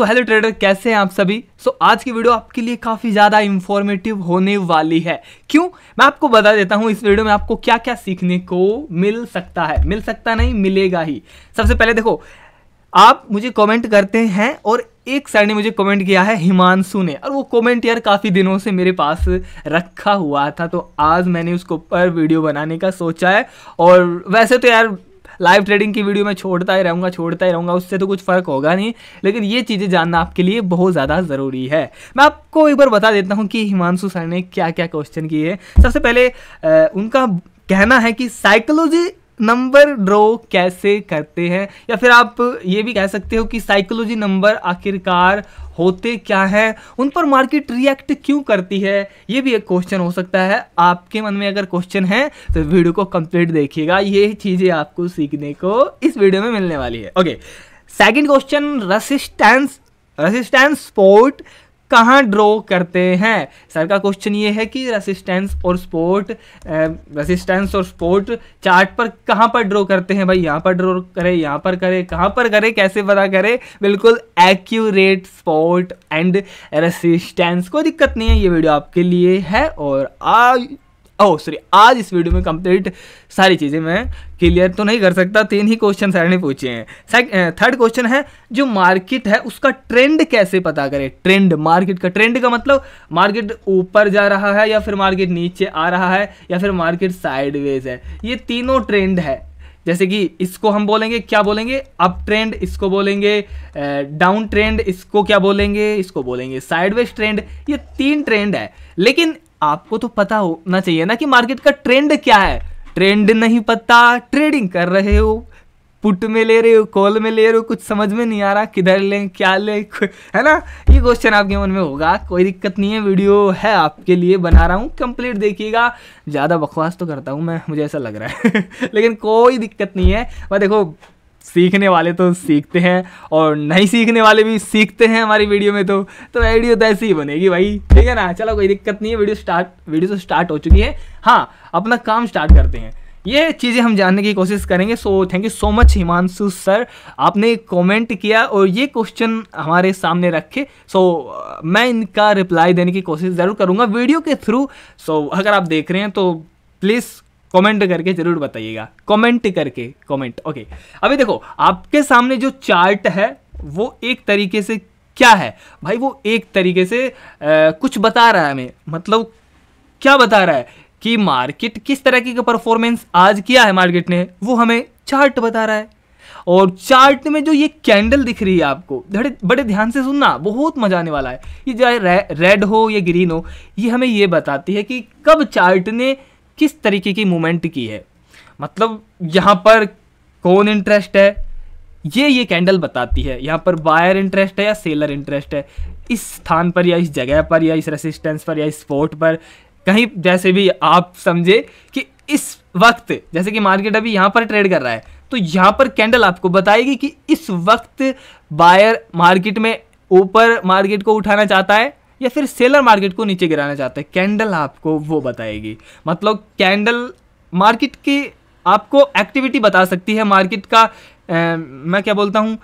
so hello trader कैसे हैं आप सभी सो so, आज की वीडियो आपके लिए काफ़ी ज़्यादा इन्फॉर्मेटिव होने वाली है क्यों मैं आपको बता देता हूँ इस वीडियो में आपको क्या क्या सीखने को मिल सकता है मिल सकता नहीं मिलेगा ही सबसे पहले देखो आप मुझे कमेंट करते हैं और एक सर ने मुझे कमेंट किया है हिमांशु ने और वो कमेंट यार काफ़ी दिनों से मेरे पास रखा हुआ था तो आज मैंने उसको पर वीडियो बनाने का सोचा है और वैसे तो यार लाइव ट्रेडिंग की वीडियो मैं छोड़ता ही रहूँगा छोड़ता ही रहूँगा उससे तो कुछ फ़र्क होगा नहीं लेकिन ये चीज़ें जानना आपके लिए बहुत ज़्यादा ज़रूरी है मैं आपको एक बार बता देता हूँ कि हिमांशु सर ने क्या क्या क्वेश्चन किए सबसे पहले आ, उनका कहना है कि साइकोलॉजी नंबर ड्रॉ कैसे करते हैं या फिर आप ये भी कह सकते हो कि साइकोलॉजी नंबर आखिरकार होते क्या हैं उन पर मार्केट रिएक्ट क्यों करती है ये भी एक क्वेश्चन हो सकता है आपके मन में अगर क्वेश्चन है तो वीडियो को कंप्लीट देखिएगा ये चीज़ें आपको सीखने को इस वीडियो में मिलने वाली है okay second question resistance resistance support कहाँ ड्रॉ करते हैं सर का क्वेश्चन ये है कि रेसिस्टेंस और स्पोर्ट रेसिस्टेंस और स्पोर्ट चार्ट पर कहाँ पर ड्रॉ करते हैं भाई यहाँ पर ड्रॉ करें यहाँ पर करें कहाँ पर करें कैसे पता करें बिल्कुल एक्यूरेट स्पोर्ट एंड रेसिस्टेंस कोई दिक्कत नहीं है ये वीडियो आपके लिए है और आ ओह oh, सॉरी आज इस वीडियो में कंप्लीट सारी चीज़ें मैं क्लियर तो नहीं कर सकता तीन ही क्वेश्चन सर ने पूछे हैं थर्ड क्वेश्चन है जो मार्केट है उसका ट्रेंड कैसे पता करें ट्रेंड मार्केट का ट्रेंड का मतलब मार्केट ऊपर जा रहा है या फिर मार्केट नीचे आ रहा है या फिर मार्केट साइडवेज है ये तीनों ट्रेंड है जैसे कि इसको हम बोलेंगे क्या बोलेंगे अप ट्रेंड इसको बोलेंगे डाउन ट्रेंड इसको क्या बोलेंगे इसको बोलेंगे साइडवेज ट्रेंड ये तीन ट्रेंड है लेकिन आपको तो पता होना चाहिए ना कि मार्केट का ट्रेंड क्या है ट्रेंड नहीं पता ट्रेडिंग कर रहे हो पुट में ले रहे हो कॉल में ले रहे हो कुछ समझ में नहीं आ रहा किधर लें क्या लें है ना ये क्वेश्चन आपके मन में होगा कोई दिक्कत नहीं है वीडियो है आपके लिए बना रहा हूँ कंप्लीट देखिएगा ज़्यादा बकवास तो करता हूँ मैं मुझे ऐसा लग रहा है लेकिन कोई दिक्कत नहीं है वह देखो सीखने वाले तो सीखते हैं और नहीं सीखने वाले भी सीखते हैं हमारी वीडियो में तो तो वीडियो तो ऐसी ही बनेगी भाई ठीक है ना चलो कोई दिक्कत नहीं है वीडियो स्टार्ट वीडियो तो स्टार्ट हो चुकी है हाँ अपना काम स्टार्ट करते हैं ये चीज़ें हम जानने की कोशिश करेंगे so thank you so much Himanshu sir आपने कमेंट किया और ये क्वेश्चन हमारे सामने रखे सो मैं इनका रिप्लाई देने की कोशिश ज़रूर करूँगा वीडियो के थ्रू सो अगर आप देख रहे हैं तो प्लीज़ कमेंट करके जरूर बताइएगा कमेंट करके कमेंट ओके अभी देखो आपके सामने जो चार्ट है वो एक तरीके से क्या है भाई वो एक तरीके से आ, कुछ बता रहा है हमें मतलब क्या बता रहा है कि मार्केट किस तरह की परफॉर्मेंस आज किया है मार्केट ने वो हमें चार्ट बता रहा है और चार्ट में जो ये कैंडल दिख रही है आपको बड़े बड़े ध्यान से सुनना बहुत मजा आने वाला है ये चाहे रे, रेड हो या ग्रीन हो ये हमें ये बताती है कि कब चार्ट ने किस तरीके की मूवमेंट की है मतलब यहाँ पर कौन इंटरेस्ट है ये ये कैंडल बताती है यहाँ पर बायर इंटरेस्ट है या सेलर इंटरेस्ट है इस स्थान पर या इस जगह पर या इस रेसिस्टेंस पर या इस स्पोर्ट पर कहीं जैसे भी आप समझे कि इस वक्त जैसे कि मार्केट अभी यहाँ पर ट्रेड कर रहा है तो यहाँ पर कैंडल आपको बताएगी कि इस वक्त बायर मार्केट में ऊपर मार्केट को उठाना चाहता है या फिर सेलर मार्केट को नीचे गिराना चाहते हैं कैंडल आपको वो बताएगी मतलब कैंडल मार्केट की आपको एक्टिविटी बता सकती है मार्केट का आ, मैं क्या बोलता हूँ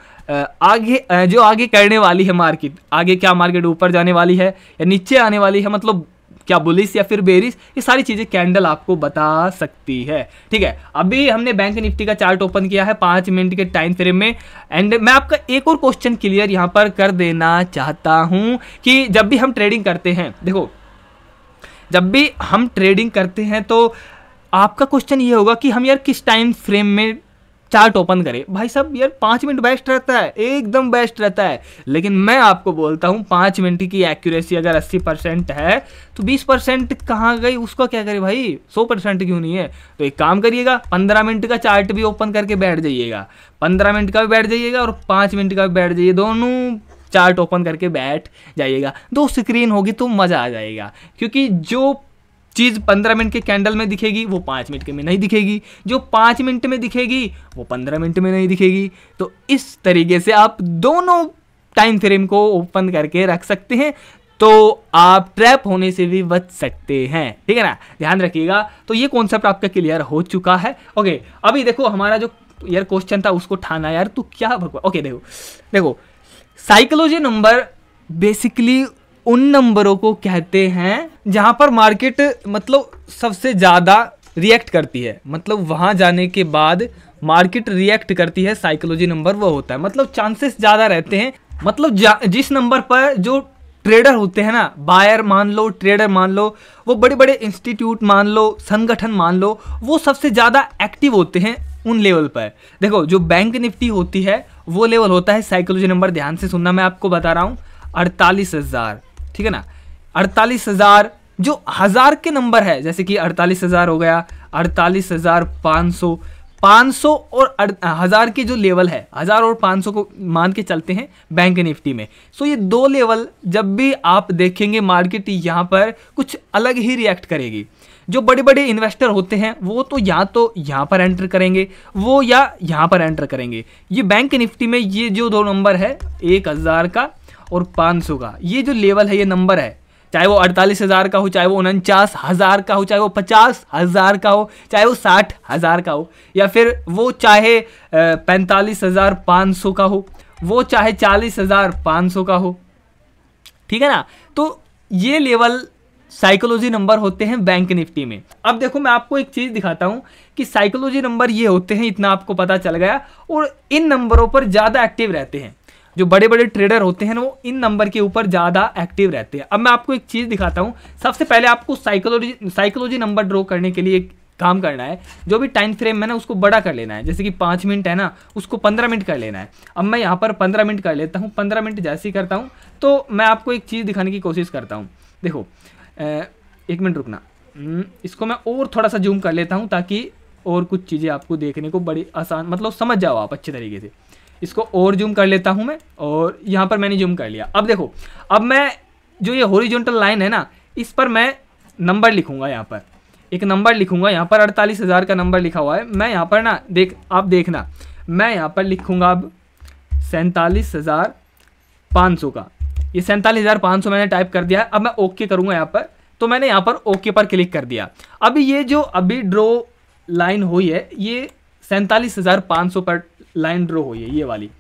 आगे जो आगे करने वाली है मार्केट आगे क्या मार्केट ऊपर जाने वाली है या नीचे आने वाली है मतलब क्या बुलिस या फिर बेरिस ये सारी चीज़ें कैंडल आपको बता सकती है ठीक है अभी हमने बैंक निफ्टी का चार्ट ओपन किया है पांच मिनट के टाइम फ्रेम में एंड मैं आपका एक और क्वेश्चन क्लियर यहाँ पर कर देना चाहता हूँ कि जब भी हम ट्रेडिंग करते हैं देखो जब भी हम ट्रेडिंग करते हैं तो आपका क्वेश्चन ये होगा कि हम यार किस टाइम फ्रेम में चार्ट ओपन करें भाई साहब यार पाँच मिनट बेस्ट रहता है एकदम बेस्ट रहता है लेकिन मैं आपको बोलता हूँ पाँच मिनट की एक्यूरेसी अगर अस्सी परसेंट है तो बीस परसेंट कहाँ गई उसको क्या करें भाई सौ परसेंट क्यों नहीं है तो एक काम करिएगा पंद्रह मिनट का चार्ट भी ओपन करके बैठ जाइएगा पंद्रह मिनट का भी बैठ जाइएगा और पाँच मिनट का भी बैठ जाइए दोनों चार्ट ओपन करके बैठ जाइएगा दो स्क्रीन होगी तो मज़ा आ जाएगा क्योंकि जो चीज़ पंद्रह मिनट के कैंडल में दिखेगी वो पांच मिनट के में नहीं दिखेगी जो पांच मिनट में दिखेगी वो पंद्रह मिनट में नहीं दिखेगी तो इस तरीके से आप दोनों टाइम फ्रेम को ओपन करके रख सकते हैं तो आप ट्रैप होने से भी बच सकते हैं ठीक है ना ध्यान रखिएगा तो ये कॉन्सेप्ट आपका क्लियर हो चुका है ओके अभी देखो हमारा जो यार क्वेश्चन था उसको ठाना यार तू क्या भगवान ओके देखो देखो साइकोलॉजी नंबर बेसिकली उन नंबरों को कहते हैं जहाँ पर मार्केट मतलब सबसे ज़्यादा रिएक्ट करती है मतलब वहाँ जाने के बाद मार्केट रिएक्ट करती है साइकोलॉजी नंबर वो होता है मतलब चांसेस ज़्यादा रहते हैं मतलब जिस नंबर पर जो ट्रेडर होते हैं ना बायर मान लो ट्रेडर मान लो वो बड़े बड़े इंस्टीट्यूट मान लो संगठन मान लो वो सबसे ज़्यादा एक्टिव होते हैं उन लेवल पर देखो जो बैंक निफ्टी होती है वो लेवल होता है साइकोलॉजी नंबर ध्यान से सुनना मैं आपको बता रहा हूँ अड़तालीस हज़ार ठीक है ना अड़तालीस हज़ार जो हज़ार के नंबर है जैसे कि अड़तालीस हज़ार हो गया अड़तालीस हज़ार पाँच सौ पाँच सौ और हज़ार के जो लेवल है हज़ार और पाँच सौ को मान के चलते हैं बैंक निफ्टी में सो ये दो लेवल जब भी आप देखेंगे मार्केट यहाँ पर कुछ अलग ही रिएक्ट करेगी जो बड़े बड़े इन्वेस्टर होते हैं वो तो या तो यहाँ पर एंटर करेंगे वो या यहाँ पर एंटर करेंगे ये बैंक निफ्टी में ये जो दो नंबर है एक हज़ार का और पाँच सौ का ये जो लेवल है ये नंबर है चाहे वो अड़तालीस हज़ार का हो चाहे वो उनचास हज़ार का हो चाहे वो पचास हज़ार का हो चाहे वो साठ हज़ार का हो या फिर वो चाहे पैंतालीस हज़ार पाँच सौ का हो वो चाहे चालीस हज़ार पाँच सौ का हो ठीक है ना तो ये लेवल साइकोलॉजी नंबर होते हैं बैंक निफ्टी में अब देखो मैं आपको एक चीज़ दिखाता हूँ कि साइकोलॉजी नंबर ये होते हैं इतना आपको पता चल गया और इन नंबरों पर ज़्यादा एक्टिव रहते हैं जो बड़े बड़े ट्रेडर होते हैं वो इन नंबर के ऊपर ज़्यादा एक्टिव रहते हैं अब मैं आपको एक चीज़ दिखाता हूँ सबसे पहले आपको साइकोलॉजी साइकोलॉजी नंबर ड्रॉ करने के लिए काम करना है जो भी टाइम फ्रेम है ना उसको बड़ा कर लेना है जैसे कि पाँच मिनट है ना उसको पंद्रह मिनट कर लेना है अब मैं यहाँ पर पंद्रह मिनट कर लेता हूँ पंद्रह मिनट जैसे ही करता हूँ तो मैं आपको एक चीज़ दिखाने की कोशिश करता हूँ देखो एक मिनट रुकना हम्म, इसको मैं और थोड़ा सा जूम कर लेता हूँ ताकि और कुछ चीज़ें आपको देखने को बड़ी आसान मतलब समझ जाओ आप अच्छे तरीके से इसको और जूम कर लेता हूँ मैं और यहाँ पर मैंने जूम कर लिया अब देखो अब मैं जो ये होरिजोनटल लाइन है ना इस पर मैं नंबर लिखूँगा यहाँ पर एक नंबर लिखूँगा यहाँ पर अड़तालीस हज़ार का नंबर लिखा हुआ है मैं यहाँ पर ना देख आप देखना मैं यहाँ पर लिखूँगा अब सैंतालीस हज़ार पाँच सौ का ये सैंतालीस हज़ार पाँच सौ मैंने टाइप कर दिया है अब मैं ओके करूँगा यहाँ पर तो मैंने यहाँ पर ओके पर क्लिक कर दिया अब ये जो अभी ड्रॉ लाइन हुई है ये सैंतालीस हज़ार पाँच सौ पर लाइन ड्रो हुई है ये वाली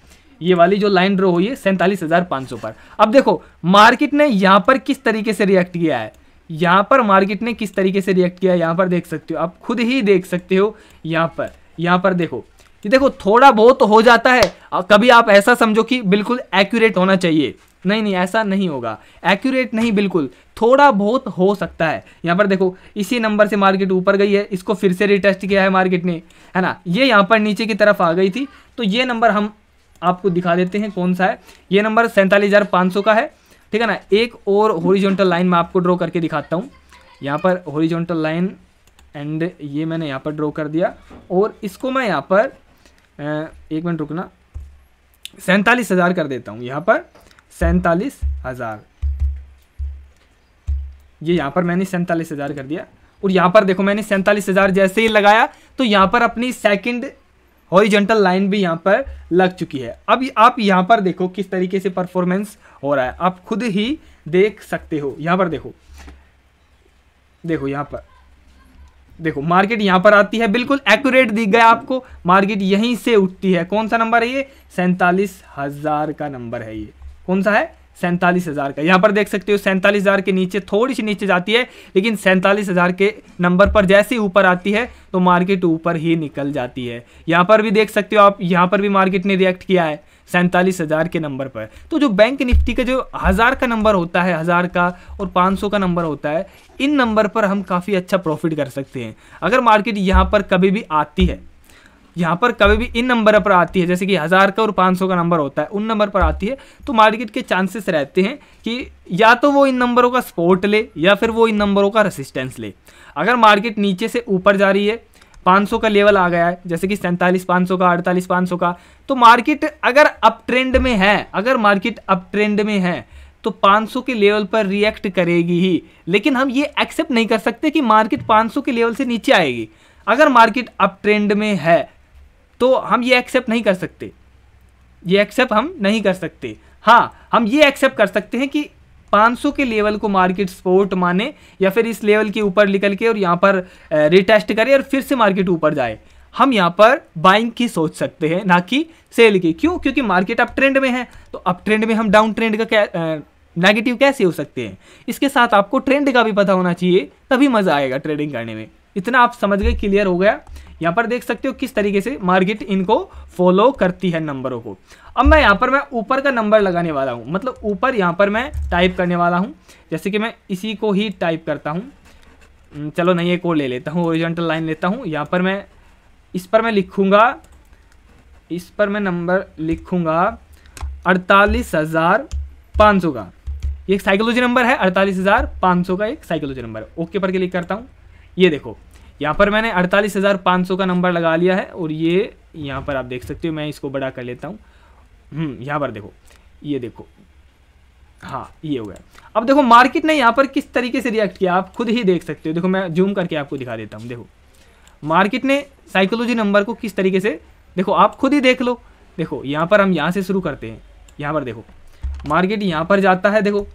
ये वाली जो लाइन ड्रो हुई है सैंतालीस हज़ार पाँच सौ पर अब देखो मार्केट ने यहाँ पर किस तरीके से रिएक्ट किया है यहाँ पर मार्केट ने किस तरीके से रिएक्ट किया है यहाँ पर देख सकते हो आप खुद ही देख सकते हो यहाँ पर यहाँ पर देखो कि देखो थोड़ा बहुत हो जाता है कभी आप ऐसा समझो कि बिल्कुल एक्यूरेट होना चाहिए नहीं नहीं ऐसा नहीं होगा एक्यूरेट नहीं बिल्कुल थोड़ा बहुत हो सकता है यहाँ पर देखो इसी नंबर से मार्केट ऊपर गई है इसको फिर से रिटेस्ट किया है मार्केट ने है ना ये यहाँ पर नीचे की तरफ आ गई थी तो ये नंबर हम आपको दिखा देते हैं कौन सा है ये नंबर सैंतालीस हज़ार पाँच सौ का है ठीक है ना एक और होरिजोनटल लाइन मैं आपको ड्रॉ करके दिखाता हूँ यहाँ पर होरिजोनटल लाइन एंड ये मैंने यहाँ पर ड्रॉ कर दिया और इसको मैं यहाँ पर एक मिनट रुकना सैंतालीस हज़ार कर देता हूँ यहाँ पर सैंतालीस हज़ार ये यहाँ पर मैंने सैंतालीस हज़ार कर दिया और यहाँ पर देखो मैंने सैंतालीस हज़ार जैसे ही लगाया तो यहाँ पर अपनी सेकंड हॉरिजेंटल लाइन भी यहाँ पर लग चुकी है अब आप यहाँ पर देखो किस तरीके से परफॉर्मेंस हो रहा है आप खुद ही देख सकते हो यहाँ पर देखो देखो यहाँ पर देखो मार्केट यहां पर आती है बिल्कुल एक्यूरेट दिख गया आपको मार्केट यहीं से उठती है कौन सा नंबर है ये सैंतालीस हज़ार का नंबर है ये कौन सा है सैंतालीस हज़ार का यहां पर देख सकते हो सैंतालीस हज़ार के नीचे थोड़ी सी नीचे जाती है लेकिन सैंतालीस हज़ार के नंबर पर जैसे ही ऊपर आती है तो मार्केट ऊपर ही निकल जाती है यहां पर भी देख सकते हो आप यहां पर भी मार्केट ने रिएक्ट किया है सैंतालीस हज़ार के नंबर पर तो जो बैंक निफ्टी का जो हज़ार का नंबर होता है हज़ार का और पाँच सौ का नंबर होता है इन नंबर पर हम काफ़ी अच्छा प्रॉफिट कर सकते हैं अगर मार्केट यहाँ पर कभी भी आती है यहाँ पर कभी भी इन नंबर पर आती है जैसे कि हज़ार का और पाँच सौ का नंबर होता है उन नंबर पर आती है तो मार्केट के चांसेस रहते हैं कि या तो वो इन नंबरों का सपोर्ट ले या फिर वो इन नंबरों का रेसिस्टेंस ले अगर मार्केट नीचे से ऊपर जा रही है 500 का लेवल आ गया है जैसे कि सैंतालीस पाँच का अड़तालीस पाँच का तो मार्केट अगर अप ट्रेंड में है अगर मार्केट अप ट्रेंड में है तो 500 के लेवल पर रिएक्ट करेगी ही लेकिन हम ये एक्सेप्ट नहीं कर सकते कि मार्केट 500 के लेवल से नीचे आएगी अगर मार्केट अप ट्रेंड में है तो हम ये एक्सेप्ट नहीं कर सकते ये एक्सेप्ट हम नहीं कर सकते हाँ हम ये एक्सेप्ट कर सकते हैं कि 500 के लेवल को मार्केट सपोर्ट माने या फिर इस लेवल के ऊपर निकल के और यहाँ पर रिटेस्ट करे और फिर से मार्केट ऊपर जाए हम यहाँ पर बाइंग की सोच सकते हैं ना कि सेल की क्यों क्योंकि मार्केट अप ट्रेंड में है तो अप ट्रेंड में हम डाउन ट्रेंड का क्या नेगेटिव कैसे हो सकते हैं इसके साथ आपको ट्रेंड का भी पता होना चाहिए तभी मज़ा आएगा ट्रेडिंग करने में इतना आप समझ गए क्लियर हो गया यहाँ पर देख सकते हो किस तरीके से मार्केट इनको फॉलो करती है नंबरों को अब मैं यहाँ पर मैं ऊपर का नंबर लगाने वाला हूँ मतलब ऊपर यहाँ पर मैं टाइप करने वाला हूँ जैसे कि मैं इसी को ही टाइप करता हूँ हम्म, चलो नहीं एक और ले लेता हूँ ओरिजेंटल लाइन लेता हूँ यहाँ पर मैं इस पर मैं लिखूँगा इस पर मैं नंबर लिखूँगा अड़तालीस हज़ार पाँच सौ का ये एक साइकोलॉजी नंबर है अड़तालीस हज़ार पाँच सौ का एक साइकोलॉजी नंबर है ओके पर क्लिक करता हूँ ये देखो यहाँ पर मैंने अड़तालीस हज़ार पाँच सौ का नंबर लगा लिया है और ये यहाँ पर आप देख सकते हो मैं इसको बड़ा कर लेता हूँ हम्म, यहाँ पर देखो ये देखो हाँ ये हो गया अब देखो मार्केट ने यहाँ पर किस तरीके से रिएक्ट किया आप खुद ही देख सकते हो देखो मैं जूम करके आपको दिखा देता हूँ देखो मार्केट ने साइकोलॉजी नंबर को किस तरीके से देखो आप खुद ही देख लो देखो यहाँ पर हम यहाँ से शुरू करते हैं यहाँ पर देखो मार्केट यहाँ पर जाता है देखो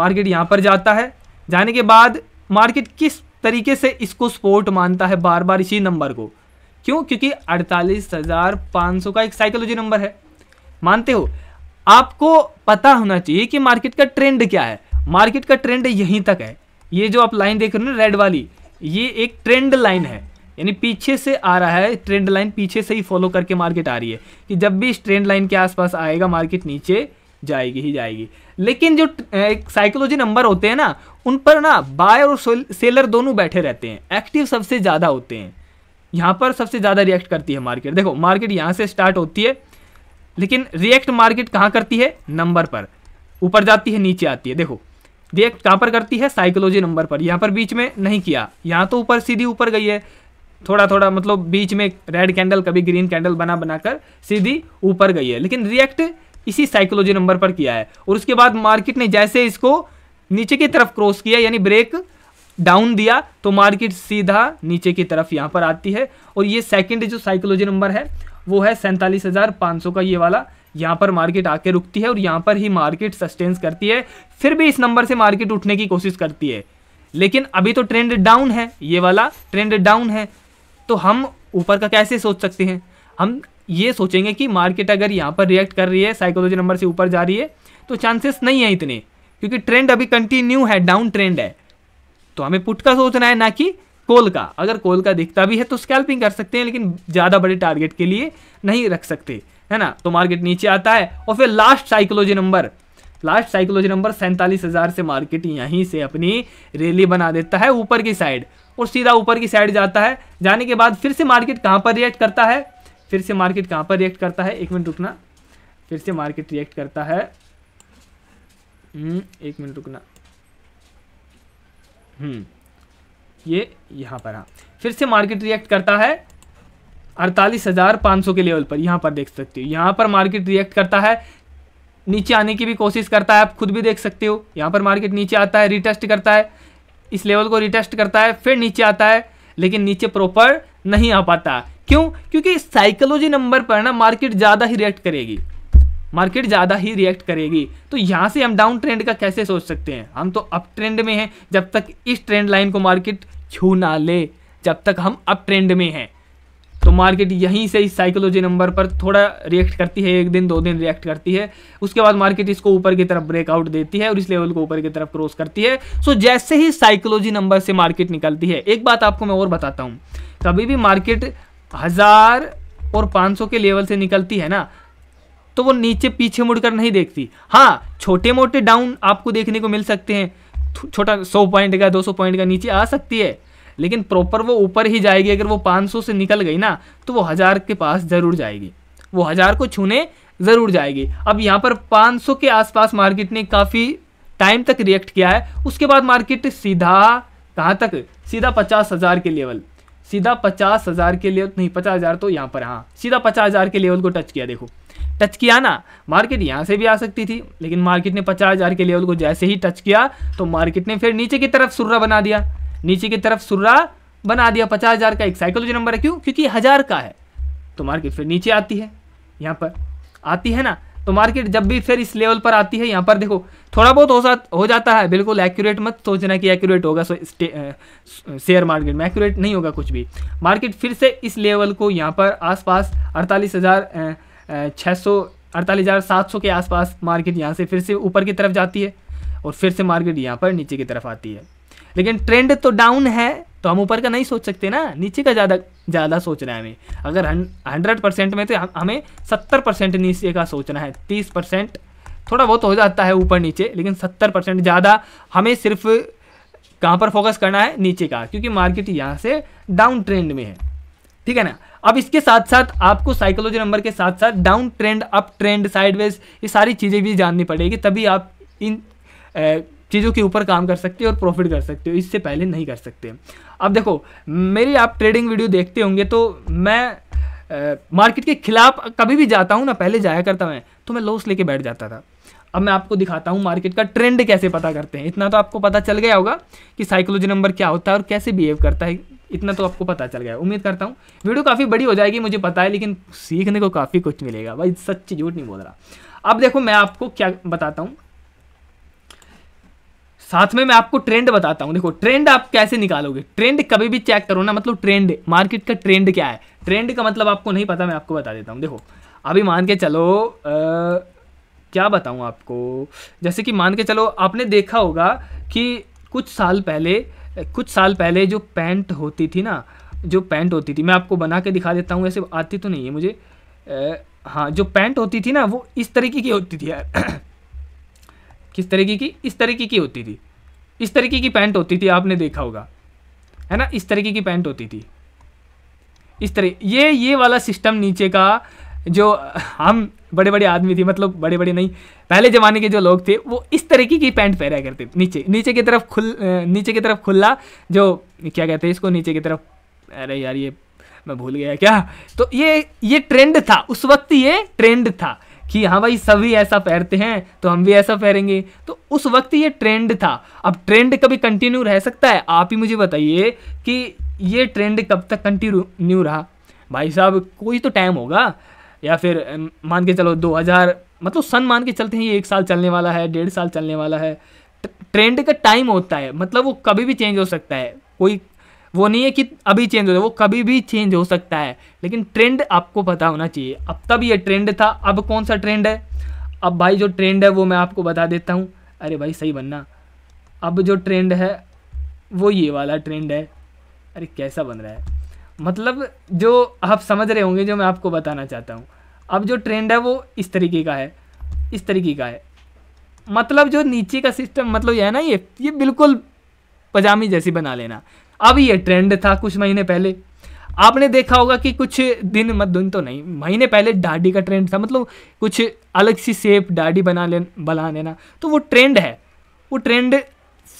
मार्केट यहाँ पर जाता है जाने के बाद मार्केट किस तरीके से इसको सपोर्ट मानता है बार बार इसी नंबर को क्यों क्योंकि अड़तालीस हज़ार पाँच सौ का एक साइकोलॉजी नंबर है मानते हो आपको पता होना चाहिए कि मार्केट का ट्रेंड क्या है मार्केट का ट्रेंड यहीं तक है ये जो आप लाइन देख रहे हो ना रेड वाली ये एक ट्रेंड लाइन है यानी पीछे से आ रहा है ट्रेंड लाइन पीछे से ही फॉलो करके मार्केट आ रही है कि जब भी इस ट्रेंड लाइन के आसपास आएगा मार्केट नीचे जाएगी ही जाएगी लेकिन जो साइकोलॉजी नंबर होते हैं ना उन पर ना बाय और सेलर दोनों बैठे रहते हैं एक्टिव सबसे ज़्यादा होते हैं यहाँ पर सबसे ज़्यादा रिएक्ट करती है मार्केट देखो मार्केट यहाँ से स्टार्ट होती है लेकिन रिएक्ट मार्केट कहाँ करती है नंबर पर ऊपर जाती है नीचे आती है देखो रिएक्ट कहाँ पर करती है साइकोलॉजी नंबर पर यहाँ पर बीच में नहीं किया यहाँ तो ऊपर सीधी ऊपर गई है थोड़ा थोड़ा मतलब बीच में रेड कैंडल कभी ग्रीन कैंडल बना बनाकर सीधी ऊपर गई है लेकिन रिएक्ट इसी साइकोलॉजी नंबर पर किया है और उसके बाद मार्केट ने जैसे इसको नीचे की तरफ क्रॉस किया यानी ब्रेक डाउन दिया तो मार्केट सीधा नीचे की तरफ यहाँ पर आती है और ये सेकेंड जो साइकोलॉजी नंबर है वो है सैंतालीस हज़ार पाँच सौ का ये वाला यहाँ पर मार्केट आके रुकती है और यहाँ पर ही मार्केट सस्टेंस करती है फिर भी इस नंबर से मार्केट उठने की कोशिश करती है लेकिन अभी तो ट्रेंड डाउन है ये वाला ट्रेंड डाउन है तो हम ऊपर का कैसे सोच सकते हैं हम ये सोचेंगे कि मार्केट अगर यहाँ पर रिएक्ट कर रही है साइकोलॉजी नंबर से ऊपर जा रही है तो चांसेस नहीं है इतने क्योंकि ट्रेंड अभी कंटिन्यू है डाउन ट्रेंड है तो हमें पुट का सोचना है ना कि कोल का अगर कोल का दिखता भी है तो स्कैल्पिंग कर सकते हैं लेकिन ज़्यादा बड़े टारगेट के लिए नहीं रख सकते है ना तो मार्केट नीचे आता है और फिर last psychology number last psychology number सैंतालीस हज़ार से मार्केट यहीं से अपनी रैली बना देता है ऊपर की साइड और सीधा ऊपर की साइड जाता है जाने के बाद फिर से मार्केट कहाँ पर रिएक्ट करता है फिर से मार्केट कहाँ पर रिएक्ट करता है एक मिनट रुकना फिर से मार्केट रिएक्ट करता है हम्म, एक मिनट रुकना हम्म, ये यहाँ पर हाँ फिर से मार्केट रिएक्ट करता है अड़तालीस हज़ार पाँच सौ के लेवल पर यहाँ पर देख सकते हो यहाँ पर मार्केट रिएक्ट करता है नीचे आने की भी कोशिश करता है आप खुद भी देख सकते हो यहाँ पर मार्केट नीचे आता है रिटेस्ट करता है इस लेवल को रिटेस्ट करता है फिर नीचे आता है लेकिन नीचे प्रॉपर नहीं आ पाता क्यों क्योंकि साइकोलॉजी नंबर पर ना मार्केट ज़्यादा ही रिएक्ट करेगी मार्केट ज़्यादा ही रिएक्ट करेगी तो यहाँ से हम डाउन ट्रेंड का कैसे सोच सकते हैं हम तो अप ट्रेंड में हैं जब तक इस ट्रेंड लाइन को मार्केट छू ना ले जब तक हम अप ट्रेंड में हैं तो मार्केट यहीं से इस साइकोलॉजी नंबर पर थोड़ा रिएक्ट करती है एक दिन दो दिन रिएक्ट करती है उसके बाद मार्केट इसको ऊपर की तरफ ब्रेकआउट देती है और इस लेवल को ऊपर की तरफ क्रॉस करती है सो जैसे ही साइकोलॉजी नंबर से मार्केट निकलती है एक बात आपको मैं और बताता हूँ कभी भी मार्केट हज़ार और पाँच सौ के लेवल से निकलती है ना तो वो नीचे पीछे मुड़कर नहीं देखती हाँ छोटे मोटे डाउन आपको देखने को मिल सकते हैं छोटा सौ पॉइंट का दो सौ पॉइंट का नीचे आ सकती है लेकिन प्रॉपर वो ऊपर ही जाएगी अगर वो 500 से निकल गई ना तो वो हज़ार के पास ज़रूर जाएगी वो हज़ार को छूने ज़रूर जाएगी अब यहाँ पर 500 के आसपास मार्केट ने काफ़ी टाइम तक रिएक्ट किया है उसके बाद मार्केट सीधा कहाँ तक सीधा पचास हज़ार के लेवल सीधा पचास हज़ार के लेवल नहीं पचास हज़ार तो यहाँ पर हाँ सीधा पचास हज़ार के लेवल को टच किया देखो टच किया ना मार्केट यहाँ से भी आ सकती थी लेकिन मार्केट ने पचास हज़ार के लेवल को जैसे ही टच किया तो मार्केट ने फिर नीचे की तरफ सुर्रा बना दिया नीचे की तरफ सुर्रा बना दिया पचास हज़ार का एक साइकोलॉजी नंबर है क्यों क्योंकि हज़ार का है तो मार्केट फिर नीचे आती है यहाँ पर आती है ना तो मार्केट जब भी फिर इस लेवल पर आती है यहाँ पर देखो थोड़ा बहुत हो हो जाता है बिल्कुल एक्यूरेट मत सोचना कि एक्यूरेट होगा सो शेयर मार्केट में एक्यूरेट नहीं होगा कुछ भी मार्केट फिर से इस लेवल को यहाँ पर आसपास अड़तालीस हज़ार छः सौ अड़तालीस हज़ार सात सौ के आसपास मार्केट यहाँ से फिर से ऊपर की तरफ जाती है और फिर से मार्केट यहाँ पर नीचे की तरफ आती है लेकिन ट्रेंड तो डाउन है तो हम ऊपर का नहीं सोच सकते ना नीचे का ज़्यादा ज़्यादा सोचना है हमें अगर हंड्रेड परसेंट में तो हमें सत्तर परसेंट नीचे का सोचना है तीस परसेंट थोड़ा बहुत हो जाता है ऊपर नीचे लेकिन सत्तर परसेंट ज़्यादा हमें सिर्फ कहाँ पर फोकस करना है नीचे का क्योंकि मार्केट यहाँ से डाउन ट्रेंड में है ठीक है ना अब इसके साथ साथ आपको साइकोलॉजी नंबर के साथ साथ down trend up trend sideways ये सारी चीज़ें भी जाननी पड़ेगी तभी आप इन चीज़ों के ऊपर काम कर सकते हो और प्रॉफिट कर सकते हो इससे पहले नहीं कर सकते अब देखो मेरी आप ट्रेडिंग वीडियो देखते होंगे तो मैं मार्केट के खिलाफ कभी भी जाता हूँ ना पहले जाया करता मैं तो मैं लॉस लेके बैठ जाता था अब मैं आपको दिखाता हूँ मार्केट का ट्रेंड कैसे पता करते हैं इतना तो आपको पता चल गया होगा कि साइकोलॉजी नंबर क्या होता है और कैसे बिहेव करता है इतना तो आपको पता चल गया उम्मीद करता हूँ वीडियो काफ़ी बड़ी हो जाएगी मुझे पता है लेकिन सीखने को काफ़ी कुछ मिलेगा भाई सच्ची झूठ नहीं बोल रहा अब देखो मैं आपको क्या बताता हूँ साथ में मैं आपको ट्रेंड बताता हूँ देखो ट्रेंड आप कैसे निकालोगे ट्रेंड कभी भी चेक करो ना मतलब ट्रेंड मार्केट का ट्रेंड क्या है ट्रेंड का मतलब आपको नहीं पता मैं आपको बता देता हूँ देखो अभी मान के चलो आ, क्या बताऊँ आपको जैसे कि मान के चलो आपने देखा होगा कि कुछ साल पहले कुछ साल पहले जो पैंट होती थी ना जो पैंट होती थी मैं आपको बना के दिखा देता हूँ ऐसे आती तो नहीं है मुझे आ, हाँ जो पैंट होती थी ना वो इस तरीके की होती थी यार किस तरीके की इस तरीके की होती थी इस तरीके की पैंट होती थी आपने देखा होगा है ना इस तरीके की पैंट होती थी इस तरह ये ये वाला सिस्टम नीचे का जो हम बड़े बड़े आदमी थे मतलब बड़े बड़े नहीं पहले ज़माने के जो लोग थे वो इस तरीके की पैंट पहना करते नीचे नीचे की तरफ खुल नीचे की तरफ खुला जो क्या कहते हैं इसको नीचे की तरफ अरे यार ये मैं भूल गया क्या तो ये ये ट्रेंड था उस वक्त ये ट्रेंड था कि हाँ भाई सभी ऐसा पहनते हैं तो हम भी ऐसा पहनेंगे तो उस वक्त ये ट्रेंड था अब ट्रेंड कभी कंटिन्यू रह सकता है आप ही मुझे बताइए कि ये ट्रेंड कब तक कंटिन्यू रहा भाई साहब कोई तो टाइम होगा या फिर मान के चलो 2000 मतलब सन मान के चलते हैं ये एक साल चलने वाला है डेढ़ साल चलने वाला है ट्रेंड का टाइम होता है मतलब वो कभी भी चेंज हो सकता है कोई वो नहीं है कि अभी चेंज हो जाए वो कभी भी चेंज हो सकता है लेकिन ट्रेंड आपको पता होना चाहिए अब तब ये ट्रेंड था अब कौन सा ट्रेंड है अब भाई जो ट्रेंड है वो मैं आपको बता देता हूँ अरे भाई सही बनना अब जो ट्रेंड है वो ये वाला ट्रेंड है अरे कैसा बन रहा है मतलब जो आप समझ रहे होंगे जो मैं आपको बताना चाहता हूँ अब जो ट्रेंड है वो इस तरीके का है इस तरीके का है मतलब जो नीचे का सिस्टम मतलब यह है ना ये ये बिल्कुल पजामी जैसी बना लेना अब ये ट्रेंड था कुछ महीने पहले आपने देखा होगा कि कुछ दिन मत दिन तो नहीं महीने पहले दाढ़ी का ट्रेंड था मतलब कुछ अलग सी सेप डाडी बना ले बना लेना तो वो ट्रेंड है वो ट्रेंड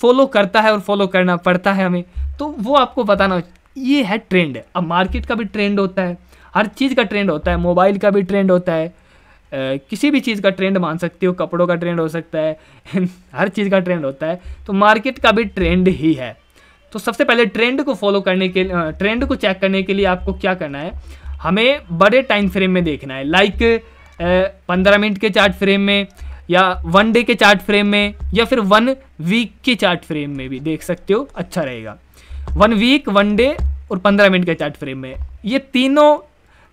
फॉलो करता है और फॉलो करना पड़ता है हमें तो वो आपको बताना ये है ट्रेंड अब मार्केट का भी ट्रेंड होता है हर चीज़ का ट्रेंड होता है मोबाइल का भी ट्रेंड होता है किसी भी चीज़ का ट्रेंड मान सकते हो कपड़ों का ट्रेंड हो सकता है हर चीज़ का ट्रेंड होता है तो मार्केट का भी ट्रेंड ही है तो सबसे पहले ट्रेंड को फॉलो करने के ट्रेंड को चेक करने के लिए आपको क्या करना है हमें बड़े टाइम फ्रेम में देखना है लाइक पंद्रह मिनट के चार्ट फ्रेम में या वन डे के चार्ट फ्रेम में या फिर वन वीक के चार्ट फ्रेम में भी देख सकते हो अच्छा रहेगा वन वीक वन डे और पंद्रह मिनट के चार्ट फ्रेम में ये तीनों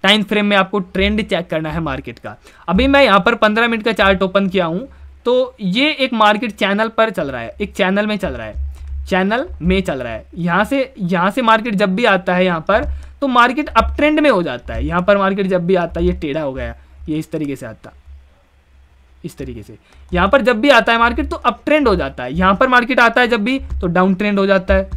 टाइम फ्रेम में आपको ट्रेंड चेक करना है मार्केट का अभी मैं यहाँ पर पंद्रह मिनट का चार्ट ओपन किया हूँ तो ये एक मार्केट चैनल पर चल रहा है एक चैनल में चल रहा है चैनल में चल रहा है यहाँ से यहाँ से मार्केट जब भी आता है यहाँ पर तो मार्केट अप ट्रेंड में हो जाता है यहाँ पर मार्केट जब भी आता है ये टेढ़ा हो गया ये इस तरीके से आता इस तरीके से यहाँ पर जब भी आता है मार्केट तो अप ट्रेंड हो जाता है यहाँ पर मार्केट आता है जब भी तो डाउन ट्रेंड हो जाता है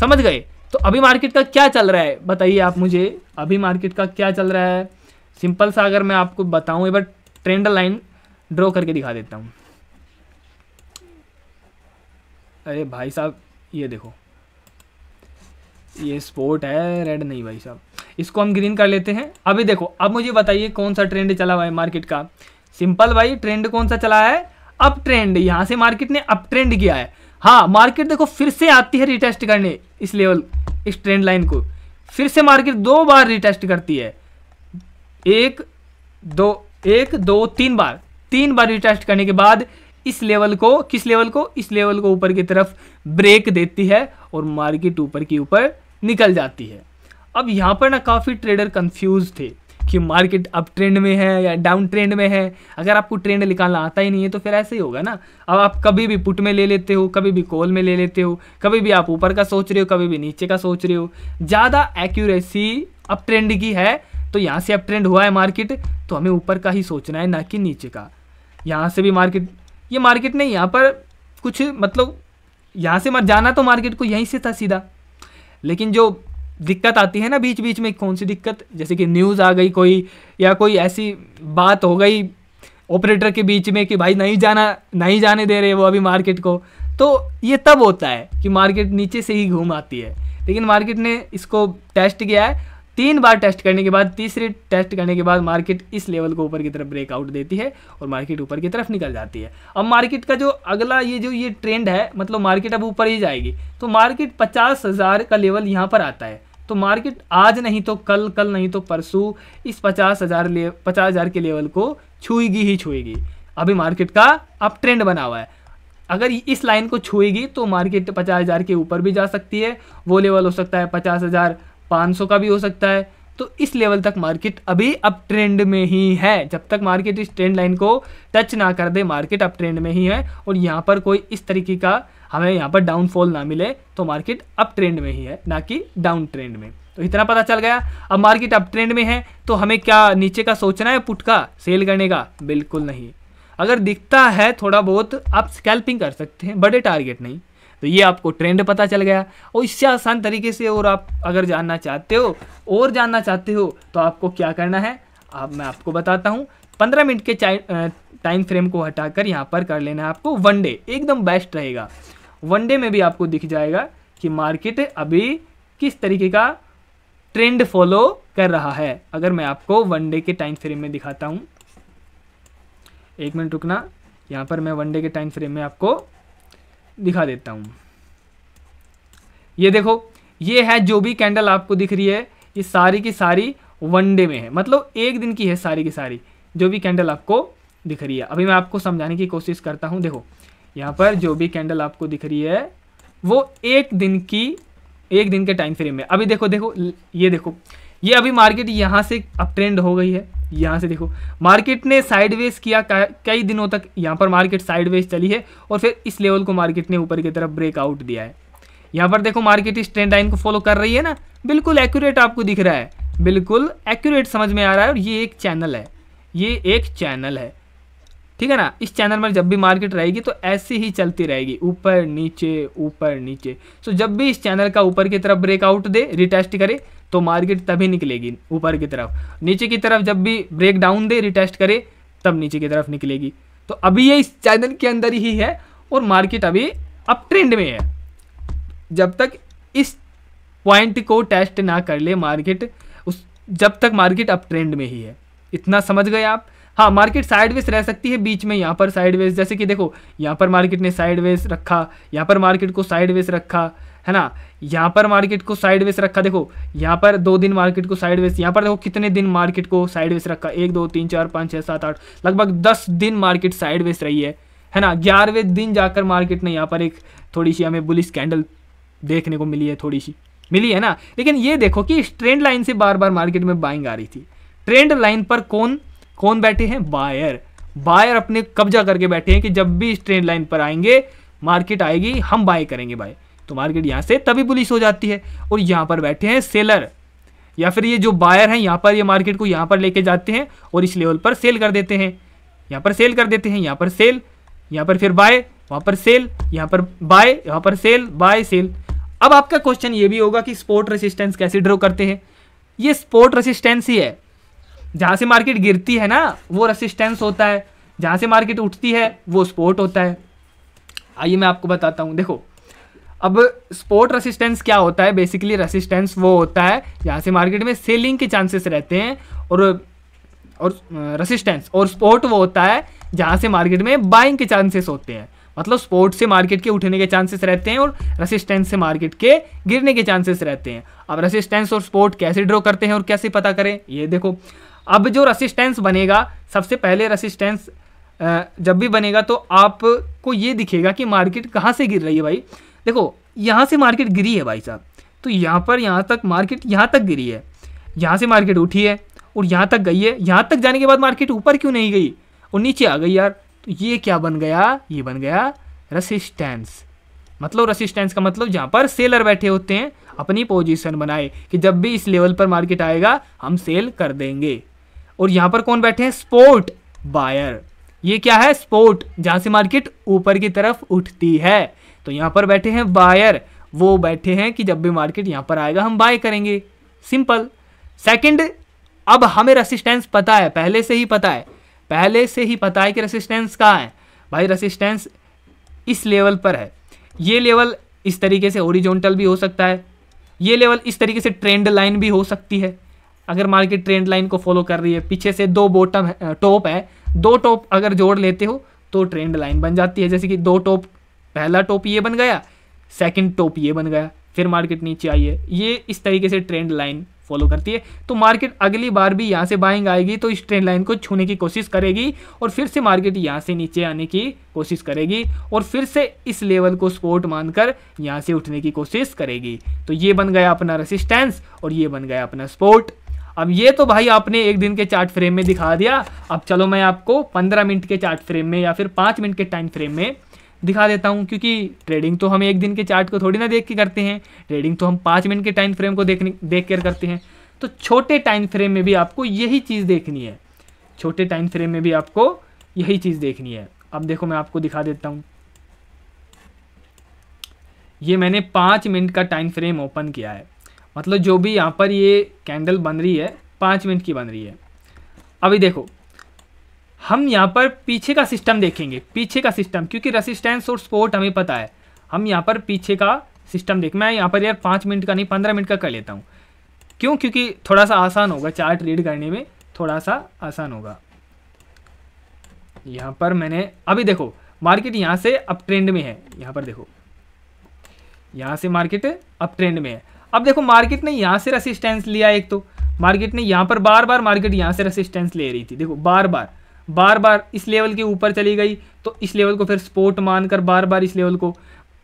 समझ गए तो अभी मार्केट का क्या चल रहा है बताइए आप मुझे अभी मार्केट का क्या चल रहा है सिंपल सा अगर मैं आपको बताऊँ एक बार ट्रेंड लाइन ड्रॉ करके दिखा देता हूँ अरे भाई साहब ये देखो ये स्पोर्ट है रेड नहीं भाई साहब इसको हम ग्रीन कर लेते हैं अभी देखो अब मुझे बताइए कौन सा ट्रेंड चला हुआ है मार्केट का सिंपल भाई ट्रेंड कौन सा चला है अप ट्रेंड यहां से मार्केट ने अप ट्रेंड किया है हाँ मार्केट देखो फिर से आती है रिटेस्ट करने इस लेवल इस ट्रेंड लाइन को फिर से मार्केट दो बार रिटेस्ट करती है एक दो एक दो तीन बार तीन बार रिटेस्ट करने के बाद इस लेवल को किस लेवल को इस लेवल को ऊपर की तरफ ब्रेक देती है और मार्केट ऊपर की ऊपर निकल जाती है अब यहाँ पर ना काफ़ी ट्रेडर कंफ्यूज थे कि मार्केट अप ट्रेंड में है या डाउन ट्रेंड में है अगर आपको ट्रेंड निकालना आता ही नहीं है तो फिर ऐसे ही होगा ना अब आप कभी भी पुट में ले लेते हो कभी भी कॉल में ले लेते हो कभी भी आप ऊपर का सोच रहे हो कभी भी नीचे का सोच रहे हो ज़्यादा एक्यूरेसी अप ट्रेंड की है तो यहाँ से अप ट्रेंड हुआ है मार्केट तो हमें ऊपर का ही सोचना है ना कि नीचे का यहाँ से भी मार्केट ये मार्केट नहीं यहाँ पर कुछ मतलब यहाँ से मत जाना तो मार्केट को यहीं से था सीधा लेकिन जो दिक्कत आती है ना बीच बीच में कौन सी दिक्कत जैसे कि न्यूज़ आ गई कोई या कोई ऐसी बात हो गई ऑपरेटर के बीच में कि भाई नहीं जाना नहीं जाने दे रहे वो अभी मार्केट को तो ये तब होता है कि मार्केट नीचे से ही घूम आती है लेकिन मार्केट ने इसको टेस्ट किया है तीन बार टेस्ट करने के बाद तीसरे टेस्ट करने के बाद मार्केट इस लेवल को ऊपर की तरफ ब्रेकआउट देती है और मार्केट ऊपर की तरफ निकल जाती है अब मार्केट का जो अगला ये जो ये ट्रेंड है मतलब मार्केट अब ऊपर ही जाएगी तो मार्केट पचास हज़ार का लेवल यहाँ पर आता है तो मार्केट आज नहीं तो कल कल नहीं तो परसों इस पचास हज़ार ले पचास हज़ार के लेवल को छूएगी ही छूएगी अभी मार्केट का अब ट्रेंड बना हुआ है अगर इस लाइन को छूएगी तो मार्केट पचास हज़ार के ऊपर भी जा सकती है वो लेवल हो सकता है पचास हज़ार 500 का भी हो सकता है तो इस लेवल तक मार्केट अभी अप ट्रेंड में ही है जब तक मार्केट इस ट्रेंड लाइन को टच ना कर दे मार्केट अप ट्रेंड में ही है और यहाँ पर कोई इस तरीके का हमें यहाँ पर डाउनफॉल ना मिले तो मार्केट अप ट्रेंड में ही है ना कि डाउन ट्रेंड में तो इतना पता चल गया अब मार्केट अप ट्रेंड में है तो हमें क्या नीचे का सोचना है पुट का सेल करने का बिल्कुल नहीं अगर दिखता है थोड़ा बहुत आप स्कैल्पिंग कर सकते हैं बड़े टारगेट नहीं तो ये आपको ट्रेंड पता चल गया और इससे आसान तरीके से और आप अगर जानना चाहते हो और जानना चाहते हो तो आपको क्या करना है आप मैं आपको बताता हूँ पंद्रह मिनट के टाइम फ्रेम को हटाकर यहाँ पर कर लेना है आपको वन डे एकदम बेस्ट रहेगा वन डे में भी आपको दिख जाएगा कि मार्केट अभी किस तरीके का ट्रेंड फॉलो कर रहा है अगर मैं आपको वन डे के टाइम फ्रेम में दिखाता हूँ एक मिनट रुकना यहाँ पर मैं वन डे के टाइम फ्रेम में आपको दिखा देता हूँ ये देखो ये है जो भी कैंडल आपको दिख रही है ये सारी की सारी वन डे में है मतलब एक दिन की है सारी की सारी जो भी कैंडल आपको दिख रही है अभी मैं आपको समझाने की कोशिश करता हूँ देखो यहाँ पर जो भी कैंडल आपको दिख रही है वो एक दिन की एक दिन के टाइम फ्रेम में अभी देखो देखो ये देखो ये अभी मार्केट यहाँ से अप ट्रेंड हो गई है यहाँ से देखो मार्केट ने साइडवेज किया कई दिनों तक यहाँ पर मार्केट साइडवेज चली है और फिर इस लेवल को मार्केट ने ऊपर की तरफ ब्रेकआउट दिया है यहाँ पर देखो मार्केट इस ट्रेंड लाइन को फॉलो कर रही है ना बिल्कुल एक्यूरेट आपको दिख रहा है बिल्कुल एक्यूरेट समझ में आ रहा है और ये एक चैनल है ये एक चैनल है ठीक है ना इस चैनल में जब भी मार्केट रहेगी तो ऐसे ही चलती रहेगी ऊपर नीचे ऊपर नीचे सो जब भी इस चैनल का ऊपर की तरफ ब्रेकआउट दे रिटेस्ट करे तो मार्केट तभी निकलेगी ऊपर की तरफ नीचे की तरफ जब भी ब्रेक डाउन दे रिटेस्ट करे तब नीचे की तरफ निकलेगी तो अभी ये इस चैनल के अंदर ही है और मार्केट अभी अप ट्रेंड में है जब तक इस पॉइंट को टेस्ट ना कर ले मार्केट उस जब तक मार्केट अप ट्रेंड में ही है इतना समझ गए आप हाँ मार्केट साइडवेज रह सकती है बीच में यहाँ पर साइडवेज जैसे कि देखो यहाँ पर मार्केट ने साइडवेज रखा यहाँ पर मार्केट को साइडवेज रखा है ना यहाँ पर मार्केट को साइडवेज रखा देखो यहाँ पर दो दिन मार्केट को साइडवेज यहाँ पर देखो कितने दिन मार्केट को साइडवेज रखा एक दो तीन चार पाँच छः सात आठ लगभग दस दिन मार्केट साइडवेज रही है है ना ग्यारहवें दिन जाकर मार्केट ने यहाँ पर एक थोड़ी सी हमें बुलिस कैंडल देखने को मिली है थोड़ी सी मिली है ना लेकिन ये देखो कि इस ट्रेंड लाइन से बार बार मार्केट में बाइंग आ रही थी ट्रेंड लाइन पर कौन कौन बैठे हैं बायर बायर अपने कब्जा करके बैठे हैं कि जब भी इस ट्रेंड लाइन पर आएंगे मार्केट आएगी हम बाय करेंगे बाय तो मार्केट यहाँ से तभी बुलिश हो जाती है और यहाँ पर बैठे हैं सेलर या फिर ये जो बायर हैं यहाँ पर ये मार्केट को यहाँ पर लेके जाते हैं और इस लेवल पर सेल कर देते हैं यहाँ पर सेल कर देते हैं यहाँ पर सेल यहाँ पर फिर बाय वहाँ पर सेल यहाँ पर बाय यहाँ पर सेल बाय सेल अब आपका क्वेश्चन ये भी होगा कि स्पोर्ट रेसिस्टेंस कैसे ड्रॉ करते हैं ये स्पोर्ट रेसिस्टेंस ही है जहाँ से मार्केट गिरती है ना वो रेसिस्टेंस होता है जहाँ से मार्केट उठती है वो स्पोर्ट होता है आइए मैं आपको बताता हूँ देखो अब स्पोर्ट रेसिस्टेंस क्या होता है बेसिकली रेसिस्टेंस वो होता है जहाँ से मार्केट में सेलिंग के चांसेस मतलब रहते हैं और और रेसिस्टेंस और स्पोर्ट वो होता है जहाँ से मार्केट में बाइंग के चांसेस होते हैं मतलब स्पोर्ट से मार्केट के उठने के चांसेस रहते हैं और रेसिस्टेंस से मार्केट के गिरने के चांसेस रहते हैं अब रेसिस्टेंस और स्पोर्ट कैसे ड्रॉ करते हैं और कैसे पता करें ये देखो अब जो रेसिस्टेंस बनेगा सबसे पहले रेसिस्टेंस जब भी बनेगा तो आपको ये दिखेगा कि मार्केट कहाँ से गिर रही है भाई देखो यहाँ से मार्केट गिरी है भाई साहब तो यहाँ पर यहाँ तक मार्केट यहाँ तक गिरी है यहाँ से मार्केट उठी है और यहाँ तक गई है यहाँ तक जाने के बाद मार्केट ऊपर क्यों नहीं गई और नीचे आ गई यार तो ये क्या बन गया ये बन गया रसिस्टेंस मतलब रसिस्टेंस का मतलब जहाँ पर सेलर बैठे होते हैं अपनी पोजीशन बनाए कि जब भी इस लेवल पर मार्केट आएगा हम सेल कर देंगे और यहाँ पर कौन बैठे हैं स्पोर्ट बायर ये क्या है स्पोर्ट जहाँ से मार्केट ऊपर की तरफ उठती है तो यहाँ पर बैठे हैं बायर वो बैठे हैं कि जब भी मार्केट यहाँ पर आएगा हम बाय करेंगे सिंपल सेकंड अब हमें रेसिस्टेंस पता है पहले से ही पता है पहले से ही पता है कि रेसिस्टेंस कहाँ है भाई रेसिस्टेंस इस लेवल पर है ये लेवल इस तरीके से ओरिजोनटल भी हो सकता है ये लेवल इस तरीके से ट्रेंड लाइन भी हो सकती है अगर मार्केट ट्रेंड लाइन को फॉलो कर रही है पीछे से दो बॉटम टॉप है दो टॉप अगर जोड़ लेते हो तो ट्रेंड लाइन बन जाती है जैसे कि दो टॉप पहला टॉप ये बन गया सेकंड टॉप ये बन गया फिर मार्केट नीचे आई है ये इस तरीके से ट्रेंड लाइन फॉलो करती है तो मार्केट अगली बार भी यहाँ से बाइंग आएगी तो इस ट्रेंड लाइन को छूने की कोशिश करेगी और फिर से मार्केट यहाँ से नीचे आने की कोशिश करेगी और फिर से इस लेवल को सपोर्ट मानकर यहाँ से उठने की कोशिश करेगी तो ये बन गया अपना रेसिस्टेंस और ये बन गया अपना सपोर्ट अब ये तो भाई आपने एक दिन के चार्ट फ्रेम में दिखा दिया अब चलो मैं आपको पंद्रह मिनट के चार्ट फ्रेम में या फिर पाँच मिनट के टाइम फ्रेम में दिखा देता हूँ क्योंकि ट्रेडिंग तो हम एक दिन के चार्ट को थोड़ी ना देख के करते हैं ट्रेडिंग तो हम पाँच मिनट के टाइम फ्रेम को देखने देख कर करते हैं तो छोटे टाइम फ्रेम में भी आपको यही चीज़ देखनी है छोटे टाइम फ्रेम में भी आपको यही चीज़ देखनी है अब देखो मैं आपको दिखा देता हूँ ये मैंने पाँच मिनट का टाइम फ्रेम ओपन किया है मतलब जो भी यहाँ पर ये कैंडल बन रही है पाँच मिनट की बन रही है अभी देखो हम यहाँ पर पीछे का सिस्टम देखेंगे पीछे का सिस्टम क्योंकि रेसिस्टेंस और स्पोर्ट हमें पता है हम यहाँ पर पीछे का सिस्टम देख मैं यहाँ पर यार पाँच मिनट का नहीं पंद्रह मिनट का कर लेता हूँ क्यों क्योंकि थोड़ा सा आसान होगा चार्ट रीड करने में थोड़ा सा आसान होगा यहाँ पर मैंने अभी देखो मार्केट यहाँ से अप ट्रेंड में है यहाँ पर देखो यहाँ से मार्केट अप ट्रेंड में है अब देखो मार्केट ने यहाँ से रेसिस्टेंस लिया एक तो मार्केट ने यहाँ पर बार बार मार्केट यहाँ से रेसिस्टेंस ले रही थी देखो बार बार बार बार इस लेवल के ऊपर चली गई तो इस लेवल को फिर मान मानकर बार बार इस लेवल को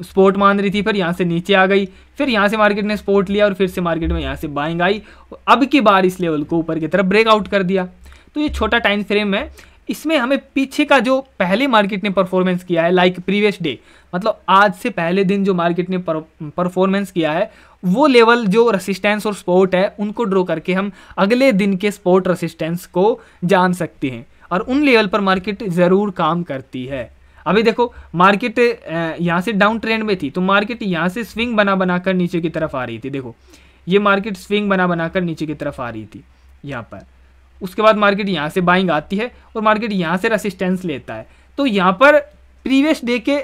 स्पोर्ट मान रही थी फिर यहाँ से नीचे आ गई फिर यहाँ से मार्केट ने स्पोर्ट लिया और फिर से मार्केट में यहाँ से बाइंग आई अब की बार इस लेवल को ऊपर की तरफ ब्रेकआउट कर दिया तो ये छोटा टाइम फ्रेम है इसमें हमें पीछे का जो पहले मार्केट ने परफॉर्मेंस किया है लाइक प्रीवियस डे मतलब आज से पहले दिन जो मार्केट ने परफॉर्मेंस किया है वो लेवल जो रेसिस्टेंस और स्पोर्ट है उनको ड्रॉ करके हम अगले दिन के स्पोर्ट रेसिस्टेंस को जान सकते हैं और उन लेवल पर मार्केट ज़रूर काम करती है अभी देखो मार्केट यहाँ से डाउन ट्रेंड में थी तो मार्केट यहाँ से स्विंग बना बनाकर नीचे की तरफ आ रही थी देखो ये मार्केट स्विंग बना बनाकर नीचे की तरफ आ रही थी यहाँ पर उसके बाद मार्केट यहाँ से बाइंग आती है और मार्केट यहाँ से रेसिस्टेंस लेता है तो यहाँ पर प्रीवियस डे के